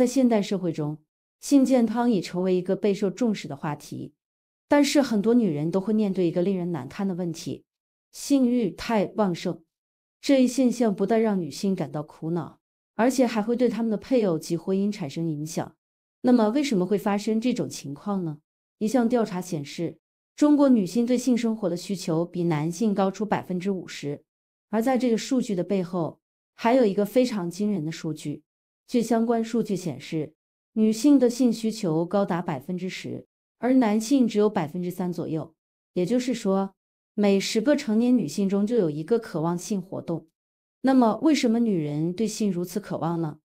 在现代社会中，性健康已成为一个备受重视的话题。但是，很多女人都会面对一个令人难堪的问题：性欲太旺盛。这一现象不但让女性感到苦恼，而且还会对她们的配偶及婚姻产生影响。那么，为什么会发生这种情况呢？一项调查显示，中国女性对性生活的需求比男性高出百分之五十。而在这个数据的背后，还有一个非常惊人的数据。据相关数据显示，女性的性需求高达百分之十，而男性只有百分之三左右。也就是说，每十个成年女性中就有一个渴望性活动。那么，为什么女人对性如此渴望呢？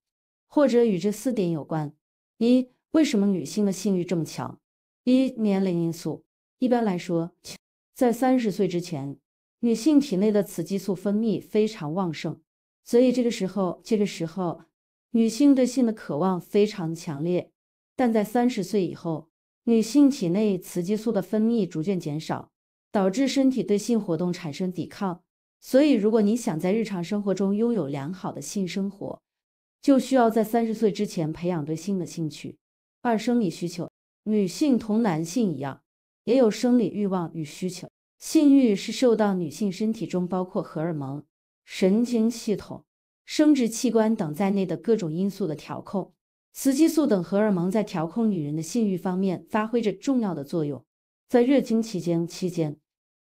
或者与这四点有关：一、为什么女性的性欲这么强？一、年龄因素。一般来说，在三十岁之前，女性体内的雌激素分泌非常旺盛，所以这个时候，这个时候。女性对性的渴望非常强烈，但在三十岁以后，女性体内雌激素的分泌逐渐减少，导致身体对性活动产生抵抗。所以，如果你想在日常生活中拥有良好的性生活，就需要在三十岁之前培养对性的兴趣。二、生理需求，女性同男性一样，也有生理欲望与需求。性欲是受到女性身体中包括荷尔蒙、神经系统。生殖器官等在内的各种因素的调控，雌激素等荷尔蒙在调控女人的性欲方面发挥着重要的作用。在月经期间期间，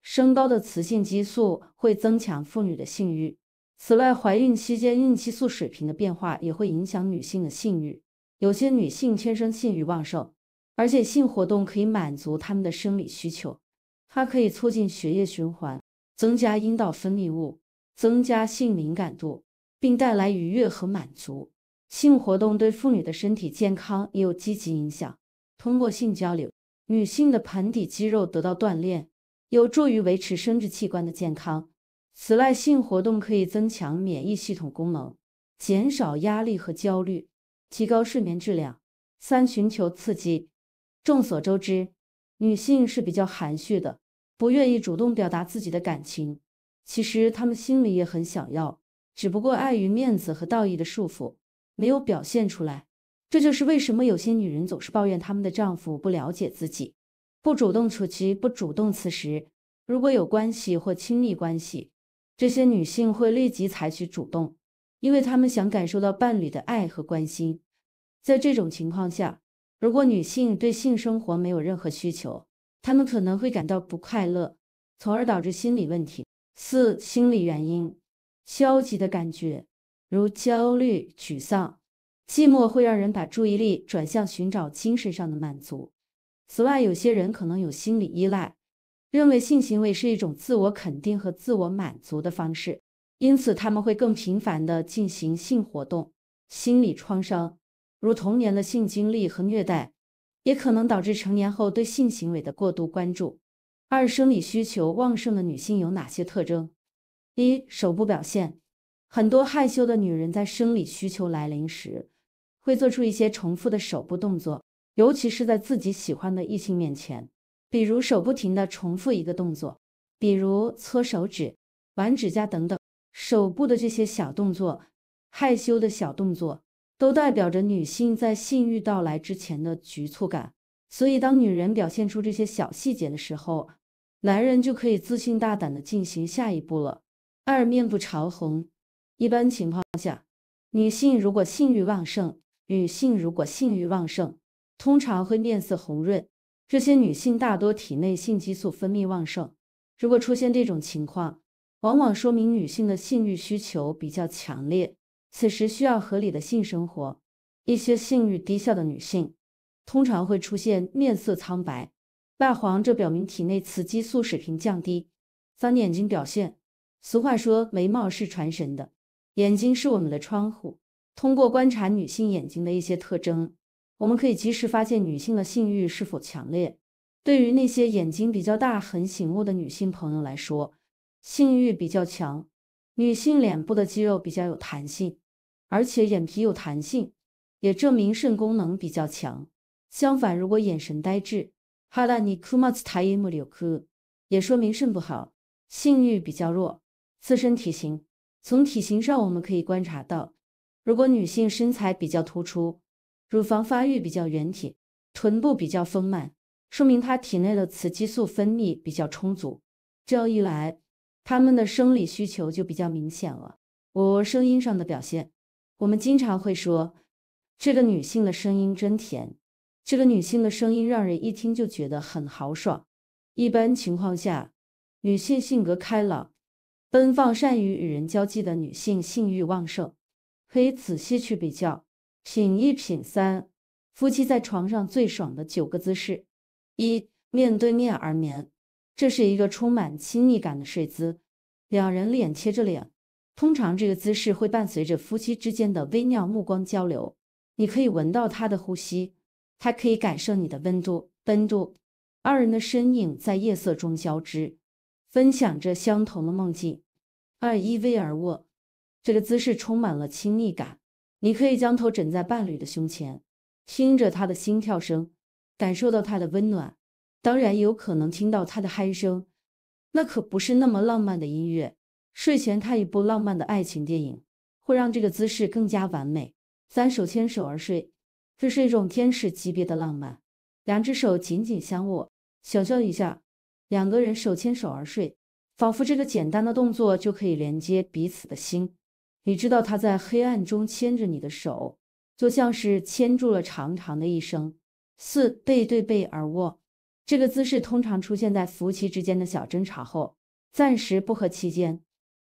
升高的雌性激素会增强妇女的性欲。此外，怀孕期间孕激素水平的变化也会影响女性的性欲。有些女性天生性欲旺盛，而且性活动可以满足她们的生理需求。它可以促进血液循环，增加阴道分泌物，增加性敏感度。并带来愉悦和满足。性活动对妇女的身体健康也有积极影响。通过性交流，女性的盆底肌肉得到锻炼，有助于维持生殖器官的健康。此外，性活动可以增强免疫系统功能，减少压力和焦虑，提高睡眠质量。三、寻求刺激。众所周知，女性是比较含蓄的，不愿意主动表达自己的感情。其实，她们心里也很想要。只不过碍于面子和道义的束缚，没有表现出来。这就是为什么有些女人总是抱怨他们的丈夫不了解自己，不主动出击，不主动辞职。如果有关系或亲密关系，这些女性会立即采取主动，因为她们想感受到伴侣的爱和关心。在这种情况下，如果女性对性生活没有任何需求，她们可能会感到不快乐，从而导致心理问题。四、心理原因。消极的感觉，如焦虑、沮丧、寂寞，会让人把注意力转向寻找精神上的满足。此外，有些人可能有心理依赖，认为性行为是一种自我肯定和自我满足的方式，因此他们会更频繁的进行性活动。心理创伤，如童年的性经历和虐待，也可能导致成年后对性行为的过度关注。二、生理需求旺盛的女性有哪些特征？一手部表现，很多害羞的女人在生理需求来临时，会做出一些重复的手部动作，尤其是在自己喜欢的异性面前，比如手不停的重复一个动作，比如搓手指、玩指甲等等。手部的这些小动作，害羞的小动作，都代表着女性在性欲到来之前的局促感。所以，当女人表现出这些小细节的时候，男人就可以自信大胆的进行下一步了。二面部潮红，一般情况下，女性如果性欲旺盛，女性如果性欲旺盛，通常会面色红润。这些女性大多体内性激素分泌旺盛。如果出现这种情况，往往说明女性的性欲需求比较强烈，此时需要合理的性生活。一些性欲低下的女性，通常会出现面色苍白、蜡黄，这表明体内雌激素水平降低。三眼睛表现。俗话说，眉毛是传神的，眼睛是我们的窗户。通过观察女性眼睛的一些特征，我们可以及时发现女性的性欲是否强烈。对于那些眼睛比较大、很醒目的女性朋友来说，性欲比较强。女性脸部的肌肉比较有弹性，而且眼皮有弹性，也证明肾功能比较强。相反，如果眼神呆滞，哈拉尼库帽斯塔耶木柳库，也说明肾不好，性欲比较弱。自身体型，从体型上我们可以观察到，如果女性身材比较突出，乳房发育比较圆挺，臀部比较丰满，说明她体内的雌激素分泌比较充足。这样一来，她们的生理需求就比较明显了。我声音上的表现，我们经常会说，这个女性的声音真甜，这个女性的声音让人一听就觉得很豪爽。一般情况下，女性性格开朗。奔放、善于与人交际的女性，性欲旺盛，可以仔细去比较、品一品。三夫妻在床上最爽的九个姿势：一、面对面而眠，这是一个充满亲密感的睡姿，两人脸贴着脸，通常这个姿势会伴随着夫妻之间的微妙目光交流。你可以闻到他的呼吸，他可以感受你的温度、温度。二人的身影在夜色中交织。分享着相同的梦境。二，依偎而卧，这个姿势充满了亲密感。你可以将头枕在伴侣的胸前，听着他的心跳声，感受到他的温暖。当然，有可能听到他的鼾声，那可不是那么浪漫的音乐。睡前看一部浪漫的爱情电影，会让这个姿势更加完美。三，手牵手而睡，这是一种天使级别的浪漫。两只手紧紧相握，想象一下。两个人手牵手而睡，仿佛这个简单的动作就可以连接彼此的心。你知道他在黑暗中牵着你的手，就像是牵住了长长的一生。四背对背而卧，这个姿势通常出现在夫妻之间的小争吵后，暂时不和期间，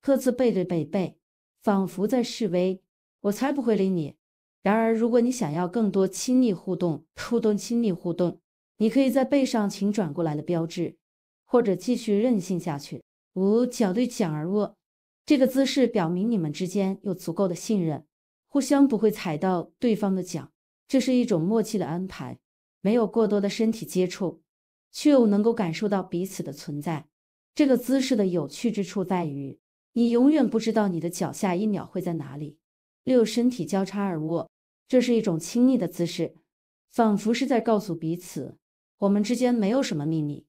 各自背对背背，仿佛在示威：“我才不会理你。”然而，如果你想要更多亲密互动，互动亲密互动，你可以在背上请转过来的标志。或者继续任性下去。五脚对脚而卧，这个姿势表明你们之间有足够的信任，互相不会踩到对方的脚，这是一种默契的安排，没有过多的身体接触，却又能够感受到彼此的存在。这个姿势的有趣之处在于，你永远不知道你的脚下一秒会在哪里。六身体交叉而卧，这是一种亲密的姿势，仿佛是在告诉彼此，我们之间没有什么秘密。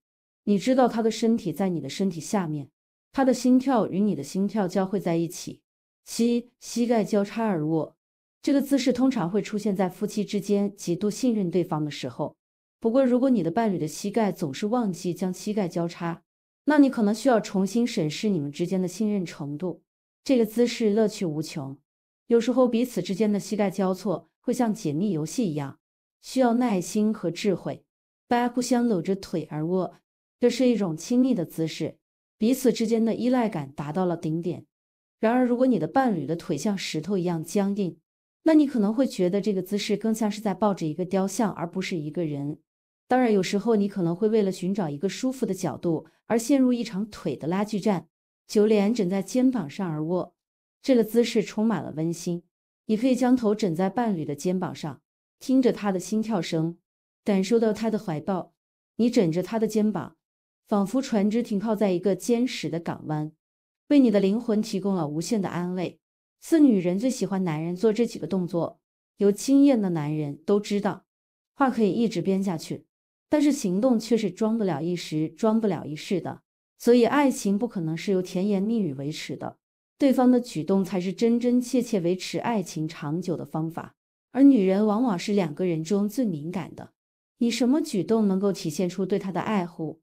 你知道他的身体在你的身体下面，他的心跳与你的心跳交汇在一起。七，膝盖交叉而卧，这个姿势通常会出现在夫妻之间极度信任对方的时候。不过，如果你的伴侣的膝盖总是忘记将膝盖交叉，那你可能需要重新审视你们之间的信任程度。这个姿势乐趣无穷，有时候彼此之间的膝盖交错会像解密游戏一样，需要耐心和智慧。八，互相搂着腿而卧。这是一种亲密的姿势，彼此之间的依赖感达到了顶点。然而，如果你的伴侣的腿像石头一样僵硬，那你可能会觉得这个姿势更像是在抱着一个雕像而不是一个人。当然，有时候你可能会为了寻找一个舒服的角度而陷入一场腿的拉锯战。九、连枕在肩膀上而卧，这个姿势充满了温馨。你可以将头枕在伴侣的肩膀上，听着他的心跳声，感受到他的怀抱。你枕着他的肩膀。仿佛船只停靠在一个坚实的港湾，为你的灵魂提供了无限的安慰。四女人最喜欢男人做这几个动作，有经验的男人都知道。话可以一直编下去，但是行动却是装不了一时，装不了一世的。所以，爱情不可能是由甜言蜜语维持的，对方的举动才是真真切切维持爱情长久的方法。而女人往往是两个人中最敏感的，你什么举动能够体现出对她的爱护？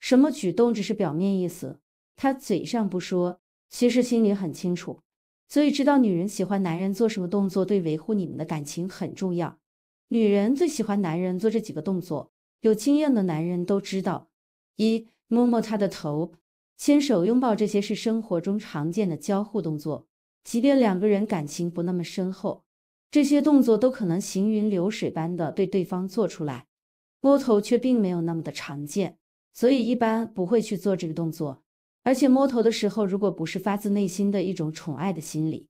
什么举动只是表面意思，他嘴上不说，其实心里很清楚，所以知道女人喜欢男人做什么动作，对维护你们的感情很重要。女人最喜欢男人做这几个动作，有经验的男人都知道：一摸摸他的头，牵手拥抱，这些是生活中常见的交互动作。即便两个人感情不那么深厚，这些动作都可能行云流水般的对对方做出来。摸头却并没有那么的常见。所以一般不会去做这个动作，而且摸头的时候，如果不是发自内心的一种宠爱的心理，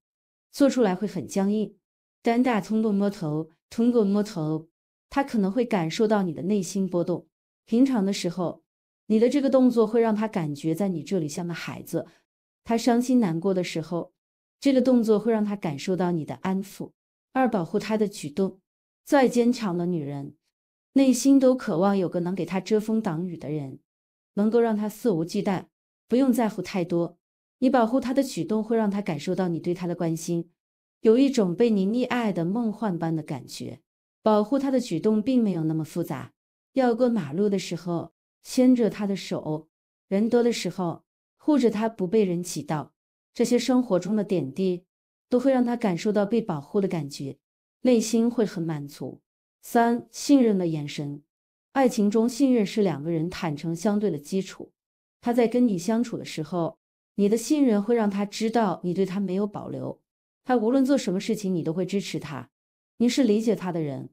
做出来会很僵硬。单打、冲动摸头、冲动摸头，他可能会感受到你的内心波动。平常的时候，你的这个动作会让他感觉在你这里像个孩子。他伤心难过的时候，这个动作会让他感受到你的安抚。二、保护他的举动，再坚强的女人。内心都渴望有个能给他遮风挡雨的人，能够让他肆无忌惮，不用在乎太多。你保护他的举动会让他感受到你对他的关心，有一种被你溺爱的梦幻般的感觉。保护他的举动并没有那么复杂，要过马路的时候牵着他的手，人多的时候护着他不被人挤到，这些生活中的点滴都会让他感受到被保护的感觉，内心会很满足。三信任的眼神，爱情中信任是两个人坦诚相对的基础。他在跟你相处的时候，你的信任会让他知道你对他没有保留，他无论做什么事情你都会支持他，你是理解他的人。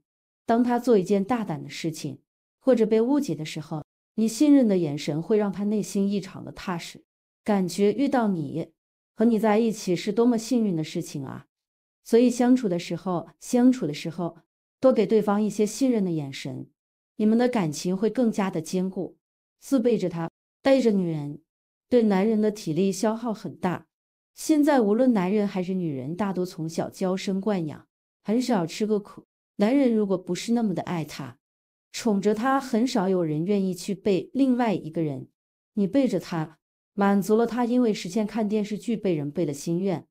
当他做一件大胆的事情，或者被误解的时候，你信任的眼神会让他内心异常的踏实，感觉遇到你和你在一起是多么幸运的事情啊！所以相处的时候，相处的时候。多给对方一些信任的眼神，你们的感情会更加的坚固。自背着他，背着女人，对男人的体力消耗很大。现在无论男人还是女人，大多从小娇生惯养，很少吃过苦。男人如果不是那么的爱她，宠着她，很少有人愿意去背另外一个人。你背着她，满足了她，因为实现看电视剧被人背的心愿，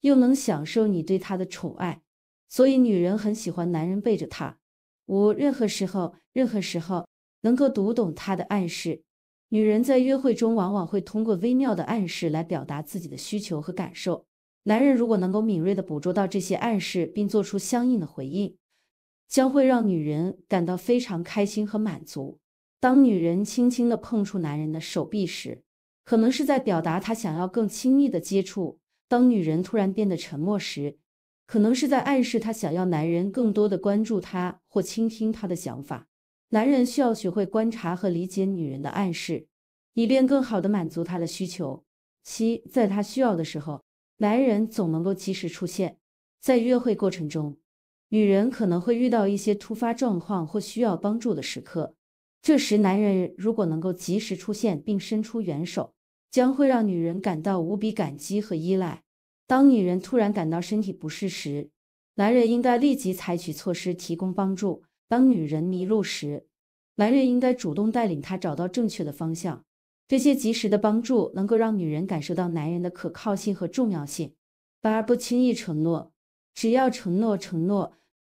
又能享受你对她的宠爱。所以，女人很喜欢男人背着她。五，任何时候，任何时候能够读懂他的暗示。女人在约会中往往会通过微妙的暗示来表达自己的需求和感受。男人如果能够敏锐的捕捉到这些暗示，并做出相应的回应，将会让女人感到非常开心和满足。当女人轻轻的碰触男人的手臂时，可能是在表达她想要更亲密的接触。当女人突然变得沉默时，可能是在暗示她想要男人更多的关注她或倾听她的想法。男人需要学会观察和理解女人的暗示，以便更好的满足她的需求。七，在她需要的时候，男人总能够及时出现。在约会过程中，女人可能会遇到一些突发状况或需要帮助的时刻，这时男人如果能够及时出现并伸出援手，将会让女人感到无比感激和依赖。当女人突然感到身体不适时，男人应该立即采取措施提供帮助。当女人迷路时，男人应该主动带领她找到正确的方向。这些及时的帮助能够让女人感受到男人的可靠性和重要性。反而不轻易承诺，只要承诺，承诺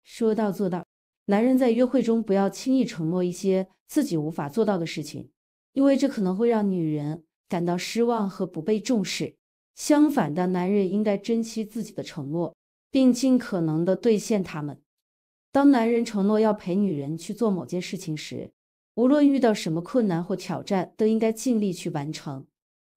说到做到。男人在约会中不要轻易承诺一些自己无法做到的事情，因为这可能会让女人感到失望和不被重视。相反，的男人应该珍惜自己的承诺，并尽可能的兑现他们。当男人承诺要陪女人去做某件事情时，无论遇到什么困难或挑战，都应该尽力去完成。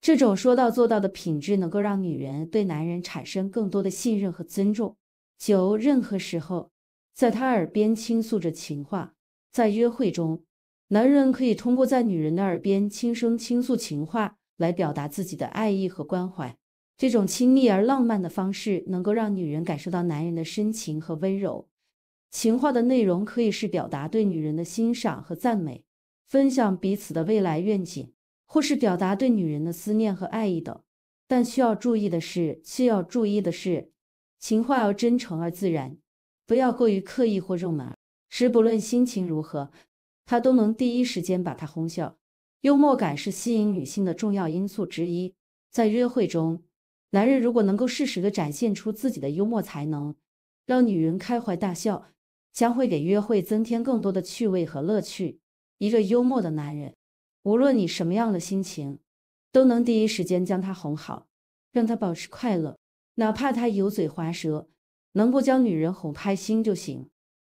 这种说到做到的品质能够让女人对男人产生更多的信任和尊重。九，任何时候，在他耳边倾诉着情话，在约会中，男人可以通过在女人的耳边轻声倾诉情话来表达自己的爱意和关怀。这种亲密而浪漫的方式能够让女人感受到男人的深情和温柔。情话的内容可以是表达对女人的欣赏和赞美，分享彼此的未来愿景，或是表达对女人的思念和爱意等。但需要注意的是，需要注意的是，情话要真诚而自然，不要过于刻意或肉麻。时不论心情如何，他都能第一时间把他哄笑。幽默感是吸引女性的重要因素之一，在约会中。男人如果能够适时的展现出自己的幽默才能，让女人开怀大笑，将会给约会增添更多的趣味和乐趣。一个幽默的男人，无论你什么样的心情，都能第一时间将他哄好，让他保持快乐。哪怕他油嘴滑舌，能够将女人哄开心就行。